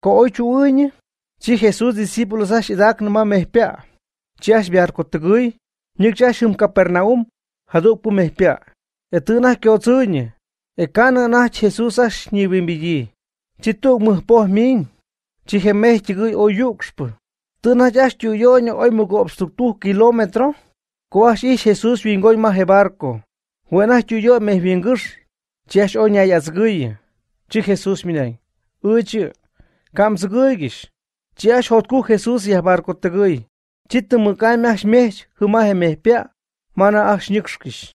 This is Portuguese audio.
Coichuin, Chi Jesus discípulos ashidak numa merpia. Chi asbiar kotgui, Nik chashum Capernaum, Haduk pu merpia. Etuna e Ekana na Jesus ash nibimbiji. Chi tu mu muhpor min, Chi gemeh chigui oyuxp. Tuna jash chuyoin oi mugobstutu kilometro. Coas i Jesus vingoi mahe barco. Buenas chuyo mes vingus. Chias oña yasgui. Chi Jesus minai. Uchi. camsgüigish. Chiash hotku Jesús y abarcotagui. Chitumukan меч humaje mehpia, мана ashnixkish.